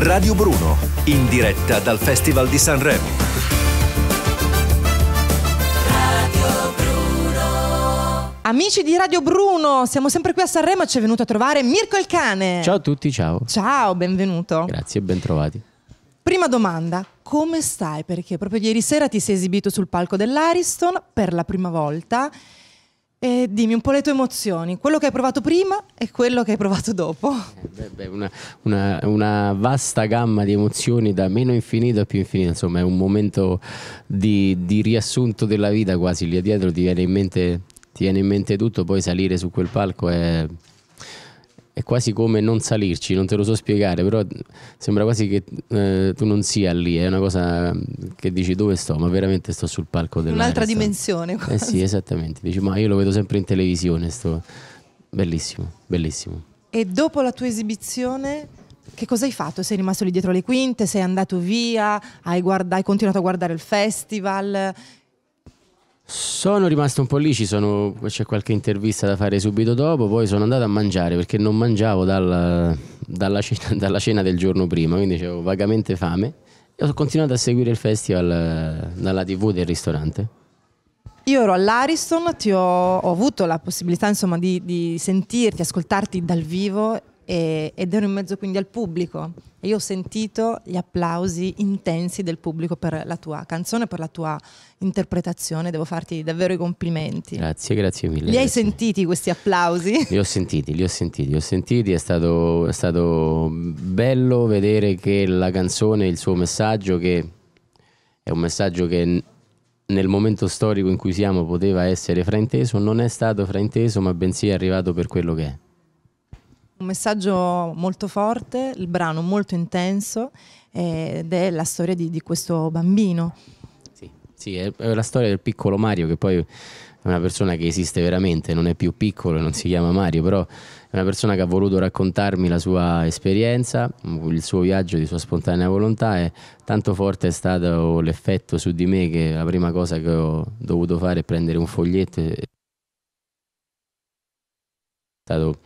Radio Bruno, in diretta dal Festival di Sanremo. Amici di Radio Bruno, siamo sempre qui a Sanremo e ci è venuto a trovare Mirko il Cane. Ciao a tutti, ciao. Ciao, benvenuto. Grazie bentrovati. Prima domanda, come stai? Perché proprio ieri sera ti sei esibito sul palco dell'Ariston per la prima volta e dimmi un po' le tue emozioni, quello che hai provato prima e quello che hai provato dopo. Eh, beh, una, una, una, vasta gamma di emozioni da meno infinito a più infinito, insomma è un momento di, di riassunto della vita quasi, lì dietro ti viene, mente, ti viene in mente tutto, poi salire su quel palco è è quasi come non salirci, non te lo so spiegare, però sembra quasi che eh, tu non sia lì, è una cosa che dici dove sto, ma veramente sto sul palco della Un'altra dimensione. Quasi. Eh sì, esattamente, dici ma io lo vedo sempre in televisione, sto... bellissimo, bellissimo. E dopo la tua esibizione che cosa hai fatto? Sei rimasto lì dietro le quinte, sei andato via, hai, guarda- hai continuato a guardare il festival? Sono rimasto un po' lì, sono, c'è qualche intervista da fare subito dopo, poi sono andato a mangiare perché non mangiavo dalla, dalla, cena, dalla cena, del giorno prima, quindi avevo vagamente fame e ho continuato a seguire il festival eh, dalla tv del ristorante. Io ero all'Ariston, ho, ho, avuto la possibilità insomma, di, di sentirti, ascoltarti dal vivo e, ed ero in mezzo quindi al pubblico e io ho sentito gli applausi intensi del pubblico per la tua canzone, per la tua interpretazione, devo farti davvero i complimenti. Grazie, grazie mille. Li grazie. hai sentiti questi applausi? Li ho sentiti, li ho sentiti, li ho sentiti, è stato, è stato bello vedere che la canzone, il suo messaggio che è un messaggio che nel momento storico in cui siamo poteva essere frainteso, non è stato frainteso ma bensì è arrivato per quello che è. Un messaggio molto forte, il brano molto intenso ed è la storia di, di questo bambino. Sì, sì, è la storia del piccolo Mario che poi è una persona che esiste veramente, non è più piccolo, non si chiama Mario, però è una persona che ha voluto raccontarmi la sua esperienza, il suo viaggio di sua spontanea volontà e tanto forte è stato l'effetto su di me che la prima cosa che ho dovuto fare è prendere un foglietto. E... È stato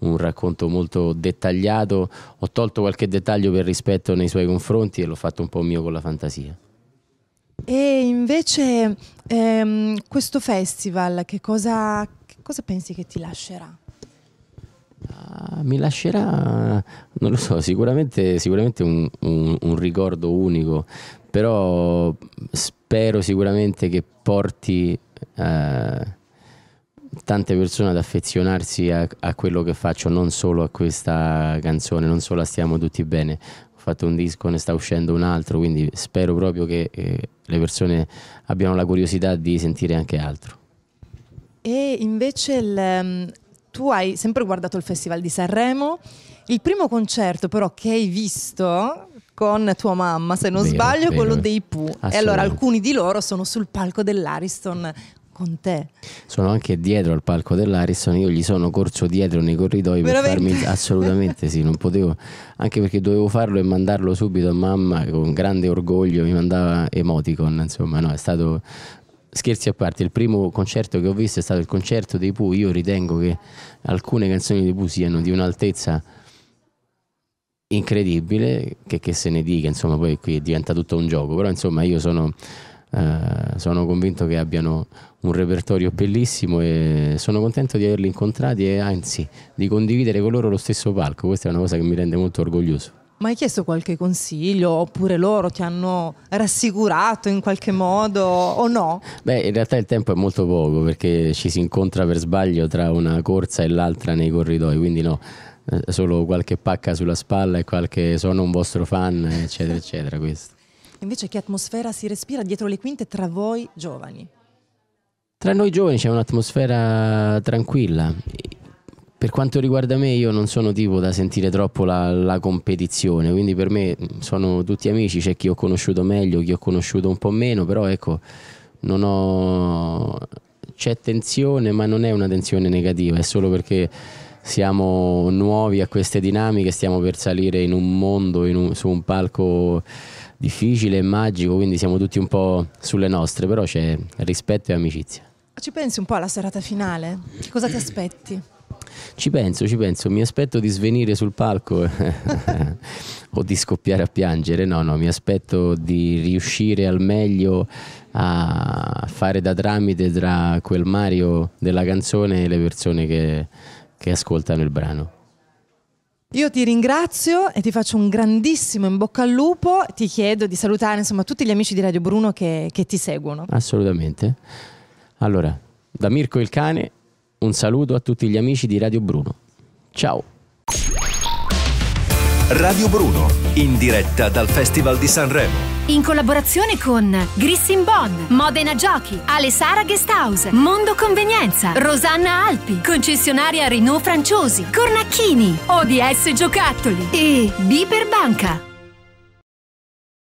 un racconto molto dettagliato, ho tolto qualche dettaglio per rispetto nei suoi confronti e l'ho fatto un po' mio con la fantasia. E invece ehm, questo festival che cosa, che cosa pensi che ti lascerà? Uh, mi lascerà, non lo so, sicuramente, sicuramente un, un, un, ricordo unico, però spero sicuramente che porti... Uh, tante persone ad affezionarsi a, a, quello che faccio, non solo a questa canzone, non solo a Stiamo tutti bene. Ho fatto un disco, ne sta uscendo un altro, quindi spero proprio che eh, le persone abbiano la curiosità di sentire anche altro. E invece il, ehm, tu hai sempre guardato il Festival di Sanremo, il primo concerto però che hai visto con tua mamma, se non vero, sbaglio, è quello dei Pooh. E allora alcuni di loro sono sul palco dell'Ariston con te. Sono anche dietro al palco dell'Arison, io gli sono corso dietro nei corridoi Veramente? per farmi assolutamente sì, non potevo, anche perché dovevo farlo e mandarlo subito a mamma con grande orgoglio, mi mandava emoticon, insomma, no, è stato scherzi a parte, il primo concerto che ho visto è stato il concerto dei Pooh, io ritengo che alcune canzoni dei Pooh siano di un'altezza incredibile, che, che se ne dica, insomma, poi qui diventa tutto un gioco, però insomma io sono eh, sono convinto che abbiano un repertorio bellissimo e sono contento di averli incontrati e anzi di condividere con loro lo stesso palco. Questa è una cosa che mi rende molto orgoglioso. Ma hai chiesto qualche consiglio oppure loro ti hanno rassicurato in qualche modo o no? Beh, in realtà il tempo è molto poco perché ci si incontra per sbaglio tra una corsa e l'altra nei corridoi, quindi no, eh, solo qualche pacca sulla spalla e qualche sono un vostro fan, eccetera, eccetera. Questo. Invece che atmosfera si respira dietro le quinte tra voi giovani? Tra noi giovani c'è un'atmosfera tranquilla. Per quanto riguarda me io non sono tipo da sentire troppo la, la competizione, quindi per me sono tutti amici, c'è chi ho conosciuto meglio, chi ho conosciuto un po' meno, però ecco, non ho... c'è tensione ma non è una tensione negativa, è solo perché siamo nuovi a queste dinamiche, stiamo per salire in un mondo, in un, su un palco difficile e magico, quindi siamo tutti un po' sulle nostre, però c'è rispetto e amicizia. Ci pensi un po' alla serata finale? Che cosa ti aspetti? Ci penso, ci penso, mi aspetto di svenire sul palco o di scoppiare a piangere, no, no, mi aspetto di riuscire al meglio a fare da tramite tra quel Mario della canzone e le persone che, che ascoltano il brano. Io ti ringrazio e ti faccio un grandissimo in bocca al lupo. Ti chiedo di salutare insomma, tutti gli amici di Radio Bruno che, che ti seguono. Assolutamente. Allora, da Mirko il cane, un saluto a tutti gli amici di Radio Bruno. Ciao. Radio Bruno, in diretta dal Festival di Sanremo in collaborazione con Grissin Bon, Modena Giochi, Alessara Guesthouse, Mondo Convenienza, Rosanna Alpi, concessionaria Renault Franciosi, Cornacchini, ODS Giocattoli e Biper Banca.